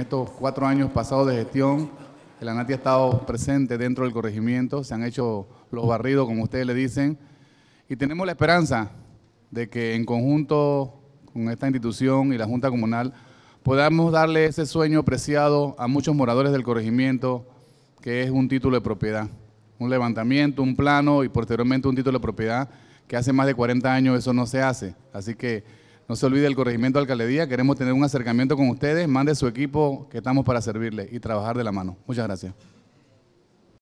estos cuatro años pasados de gestión, el ANATI ha estado presente dentro del corregimiento, se han hecho los barridos, como ustedes le dicen, y tenemos la esperanza de que en conjunto con esta institución y la Junta Comunal podamos darle ese sueño preciado a muchos moradores del corregimiento, que es un título de propiedad, un levantamiento, un plano y posteriormente un título de propiedad, que hace más de 40 años eso no se hace. Así que no se olvide el corregimiento de alcaldía. Queremos tener un acercamiento con ustedes. Mande su equipo que estamos para servirle y trabajar de la mano. Muchas gracias.